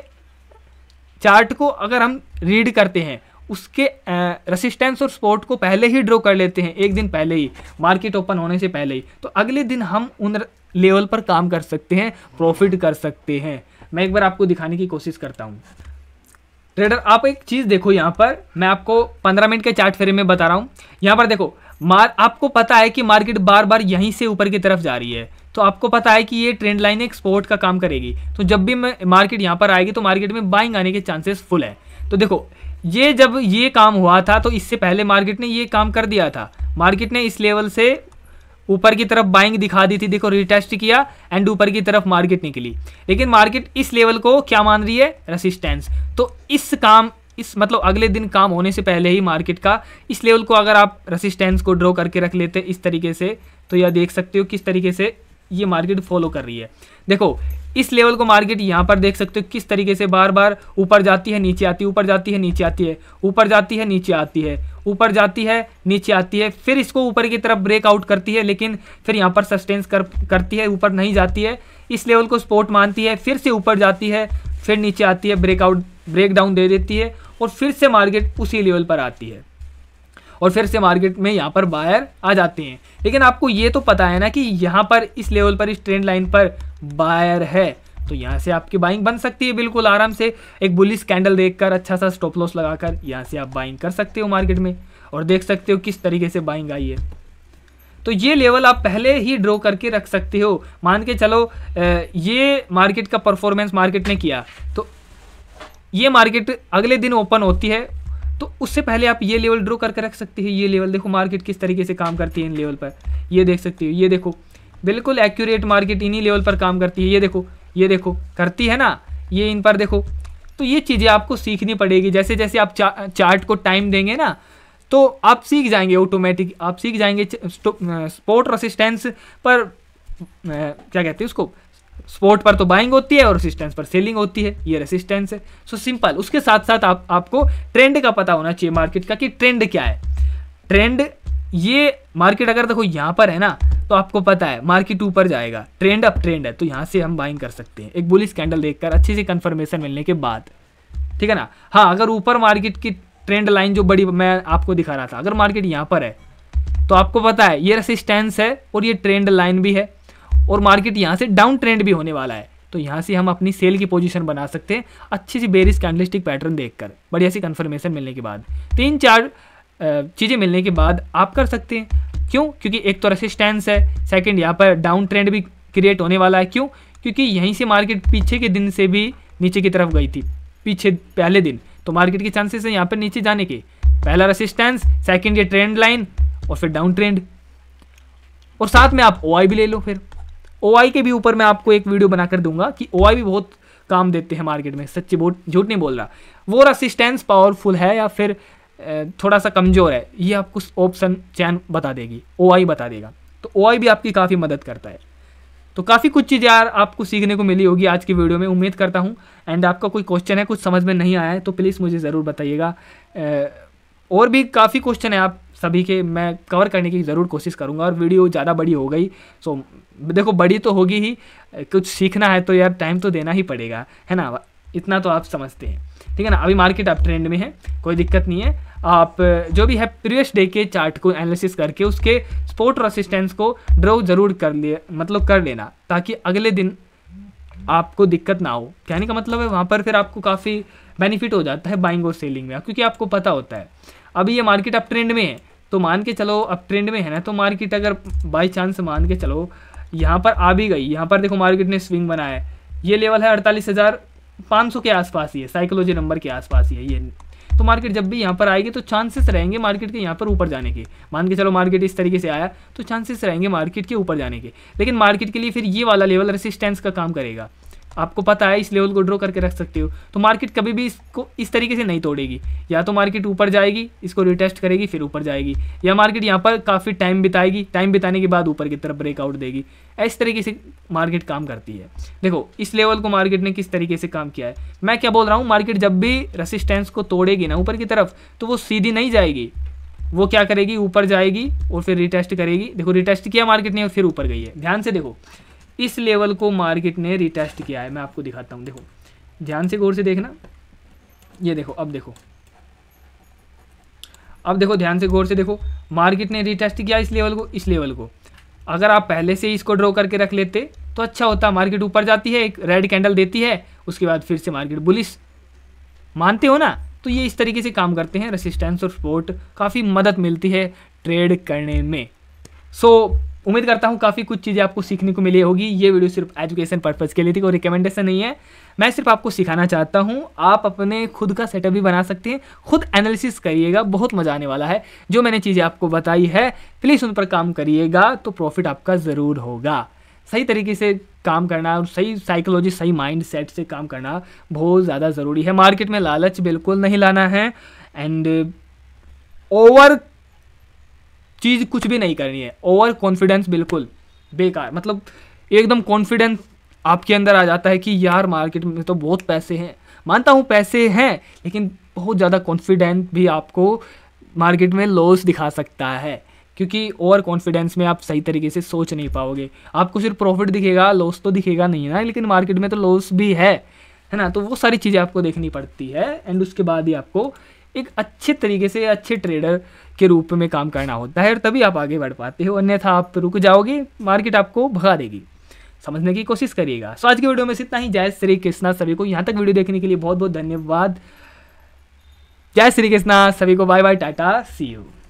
चार्ट को अगर हम रीड करते हैं उसके रेसिस्टेंस और सपोर्ट को पहले ही ड्रॉ कर लेते हैं एक दिन पहले ही मार्केट ओपन होने से पहले ही तो अगले दिन हम उन लेवल पर काम कर सकते हैं प्रॉफिट कर सकते हैं मैं एक बार आपको दिखाने की कोशिश करता हूँ ट्रेडर आप एक चीज़ देखो यहाँ पर मैं आपको पंद्रह मिनट के चार्ट फेरे में बता रहा हूँ यहाँ पर देखो मार आपको पता है कि मार्केट बार बार यहीं से ऊपर की तरफ जा रही है तो आपको पता है कि ये ट्रेंड लाइन एक स्पोर्ट का काम करेगी तो जब भी मार्केट यहाँ पर आएगी तो मार्केट में बाइंग आने के चांसेस फुल है तो देखो ये जब ये काम हुआ था तो इससे पहले मार्केट ने ये काम कर दिया था मार्केट ने इस लेवल से ऊपर की तरफ बाइंग दिखा दी थी देखो रिटेस्ट किया एंड ऊपर की तरफ मार्केट निकली लेकिन मार्केट इस लेवल को क्या मान रही है रेसिस्टेंस तो इस काम इस मतलब अगले दिन काम होने से पहले ही मार्केट का इस लेवल को अगर आप रेसिस्टेंस को ड्रॉ करके रख लेते इस तरीके से तो यह देख सकते हो किस तरीके से ये मार्केट फॉलो कर रही है देखो इस लेवल को मार्केट यहाँ पर देख सकते हो किस तरीके से बार बार ऊपर जाती है नीचे आती है ऊपर जाती है नीचे आती है ऊपर जाती है नीचे आती है ऊपर जाती है नीचे आती है फिर इसको ऊपर की तरफ ब्रेकआउट करती है लेकिन फिर यहाँ पर सस्टेंस कर करती है ऊपर नहीं जाती है इस लेवल को स्पोर्ट मानती है फिर से ऊपर जाती है फिर नीचे आती है ब्रेकआउट डाउन दे देती है और फिर से मार्केट उसी लेवल पर आती है और फिर से मार्केट में यहाँ पर बायर आ जाते हैं लेकिन आपको ये तो पता है ना कि यहाँ पर इस लेवल पर इस ट्रेंड लाइन पर बायर है तो यहाँ से आपकी बाइंग बन सकती है बिल्कुल आराम से एक बुलिस कैंडल देखकर अच्छा सा स्टॉप लॉस लगाकर यहाँ से आप बाइंग कर सकते हो मार्केट में और देख सकते हो किस तरीके से बाइंग आई है तो ये लेवल आप पहले ही ड्रॉ करके रख सकते हो मान के चलो ये मार्केट का परफॉर्मेंस मार्केट ने किया तो ये मार्केट अगले दिन ओपन होती है तो उससे पहले आप ये लेवल ड्रॉ करके रख सकते हैं ये लेवल देखो मार्केट किस तरीके से काम करती है इन लेवल पर ये देख सकती हो ये देखो बिल्कुल एक्यूरेट मार्केट इन्हीं लेवल पर काम करती है ये देखो ये देखो करती है ना ये इन पर देखो तो ये चीज़ें आपको सीखनी पड़ेगी जैसे जैसे आप चा, चार्ट को टाइम देंगे ना तो आप सीख जाएंगे ऑटोमेटिक आप सीख जाएंगे स्पोर्ट रसिस्टेंस पर क्या कहते हैं उसको स्पोर्ट पर तो बाइंग होती है और रेसिस्टेंस पर सेलिंग होती है ये रेसिस्टेंस है सो so, सिंपल उसके साथ साथ आप आपको ट्रेंड का पता होना चाहिए मार्केट का कि ट्रेंड क्या है ट्रेंड ये मार्केट अगर देखो यहाँ पर है ना तो आपको पता है मार्केट ऊपर जाएगा ट्रेंड अप ट्रेंड है तो यहाँ से हम बाइंग कर सकते हैं एक बुलिस कैंडल देखकर अच्छी सी कंफर्मेशन मिलने के बाद ठीक है ना हाँ अगर ऊपर मार्केट की ट्रेंड लाइन जो बड़ी मैं आपको दिखा रहा था अगर मार्केट यहाँ पर है तो आपको पता है ये रेसिस्टेंस है और ये ट्रेंड लाइन भी है और मार्केट यहाँ से डाउन ट्रेंड भी होने वाला है तो यहाँ से हम अपनी सेल की पोजीशन बना सकते हैं अच्छी सी बेरिस कैंडलिस्टिक पैटर्न देखकर बढ़िया सी कन्फर्मेशन मिलने के बाद तीन चार चीज़ें मिलने के बाद आप कर सकते हैं क्यों क्योंकि एक तो रेसिस्टेंस है सेकंड यहाँ पर डाउन ट्रेंड भी क्रिएट होने वाला है क्यों क्योंकि यहीं से मार्केट पीछे के दिन से भी नीचे की तरफ गई थी पीछे पहले दिन तो मार्केट के चांसेस हैं यहाँ पर नीचे जाने के पहला रसिस्टेंस सेकेंड ये ट्रेंड लाइन और फिर डाउन ट्रेंड और साथ में आप ओ भी ले लो फिर ओ के भी ऊपर मैं आपको एक वीडियो बनाकर दूंगा कि ओ भी बहुत काम देते हैं मार्केट में सच्ची बोट झूठ नहीं बोल रहा वो रसिस्टेंस पावरफुल है या फिर थोड़ा सा कमज़ोर है ये आपको ऑप्शन चैन बता देगी ओ बता देगा तो ओ भी आपकी काफ़ी मदद करता है तो काफ़ी कुछ चीज़ें यार आपको सीखने को मिली होगी आज की वीडियो में उम्मीद करता हूँ एंड आपका कोई क्वेश्चन है कुछ समझ में नहीं आया है तो प्लीज़ मुझे ज़रूर बताइएगा और भी काफ़ी क्वेश्चन है आप सभी के मैं कवर करने की ज़रूर कोशिश करूँगा और वीडियो ज़्यादा बड़ी हो गई सो देखो बड़ी तो होगी ही कुछ सीखना है तो यार टाइम तो देना ही पड़ेगा है ना इतना तो आप समझते हैं ठीक है ना अभी मार्केट अप ट्रेंड में है कोई दिक्कत नहीं है आप जो भी है प्रीवियस डे के चार्ट को एनालिसिस करके उसके स्पोर्ट और असिस्टेंस को ड्रॉ जरूर कर लिए मतलब कर लेना ताकि अगले दिन आपको दिक्कत ना हो कहने का मतलब है वहाँ पर फिर आपको काफ़ी बेनिफिट हो जाता है बाइंग और सेलिंग में क्योंकि आपको पता होता है अभी ये मार्केट अप ट्रेंड में है तो मान के चलो अप ट्रेंड में है ना तो मार्केट अगर बाई चांस मान के चलो यहाँ पर आ भी गई यहाँ पर देखो मार्केट ने स्विंग बनाया है ये लेवल है अड़तालीस हज़ार पाँच सौ के आसपास ही है साइकोलॉजी नंबर के आसपास ही है ये तो मार्केट जब भी यहाँ पर आएगी तो चांसेस रहेंगे मार्केट के यहाँ पर ऊपर जाने के मान के चलो मार्केट इस तरीके से आया तो चांसेस रहेंगे मार्केट के ऊपर जाने के लेकिन मार्केट के लिए फिर ये वाला लेवल रेसिस्टेंस का काम करेगा आपको पता है इस लेवल को ड्रॉ करके रख सकते हो तो मार्केट कभी भी इसको इस तरीके से नहीं तोड़ेगी या तो मार्केट ऊपर जाएगी इसको रिटेस्ट करेगी फिर ऊपर जाएगी या मार्केट यहाँ पर काफ़ी टाइम बिताएगी टाइम बिताने के बाद ऊपर की तरफ ब्रेकआउट देगी इस तरीके से मार्केट काम करती है देखो इस लेवल को मार्केट ने किस तरीके से काम किया है मैं क्या बोल रहा हूँ मार्केट जब भी रसिस्टेंस को तोड़ेगी ना ऊपर की तरफ तो वो सीधी नहीं जाएगी वो क्या करेगी ऊपर जाएगी और फिर रिटेस्ट करेगी देखो रिटेस्ट किया मार्केट ने और फिर ऊपर गई है ध्यान से देखो इस लेवल को मार्केट ने रिटेस्ट किया है मैं आपको दिखाता हूँ देखो ध्यान से गौर से देखना ये देखो अब देखो अब देखो ध्यान से गौर से देखो मार्केट ने रिटेस्ट किया इस लेवल को इस लेवल को अगर आप पहले से इसको ड्रॉ करके रख लेते तो अच्छा होता मार्केट ऊपर जाती है एक रेड कैंडल देती है उसके बाद फिर से मार्केट बुलिस मानते हो ना तो ये इस तरीके से काम करते हैं रेसिस्टेंस और सपोर्ट काफ़ी मदद मिलती है ट्रेड करने में सो so, उम्मीद करता हूँ काफ़ी कुछ चीज़ें आपको सीखने को मिली होगी ये वीडियो सिर्फ एजुकेशन पर्पज़ के लिए थी और रिकमेंडेशन नहीं है मैं सिर्फ आपको सिखाना चाहता हूँ आप अपने खुद का सेटअप भी बना सकते हैं खुद एनालिसिस करिएगा बहुत मज़ा आने वाला है जो मैंने चीज़ें आपको बताई है प्लीज़ उन पर काम करिएगा तो प्रॉफिट आपका ज़रूर होगा सही तरीके से काम करना और सही साइकोलॉजी सही माइंड सेट से काम करना बहुत ज़्यादा ज़रूरी है मार्केट में लालच बिल्कुल नहीं लाना है एंड ओवर चीज़ कुछ भी नहीं करनी है ओवर कॉन्फिडेंस बिल्कुल बेकार मतलब एकदम कॉन्फिडेंस आपके अंदर आ जाता है कि यार मार्केट में तो बहुत पैसे हैं मानता हूँ पैसे हैं लेकिन बहुत ज़्यादा कॉन्फिडेंट भी आपको मार्केट में लॉस दिखा सकता है क्योंकि ओवर कॉन्फिडेंस में आप सही तरीके से सोच नहीं पाओगे आपको सिर्फ प्रॉफिट दिखेगा लॉस तो दिखेगा नहीं ना लेकिन मार्केट में तो लॉस भी है है ना तो वो सारी चीज़ें आपको देखनी पड़ती है एंड उसके बाद ही आपको एक अच्छे तरीके से अच्छे ट्रेडर के रूप में काम करना होता है और तभी आप आगे बढ़ पाते हो अन्यथा आप रुक जाओगे मार्केट आपको भगा देगी समझने की कोशिश करिएगा सो आज की वीडियो में इतना ही जय श्री कृष्णा सभी को यहाँ तक वीडियो देखने के लिए बहुत बहुत धन्यवाद जय श्री कृष्णा सभी को bye bye tata see you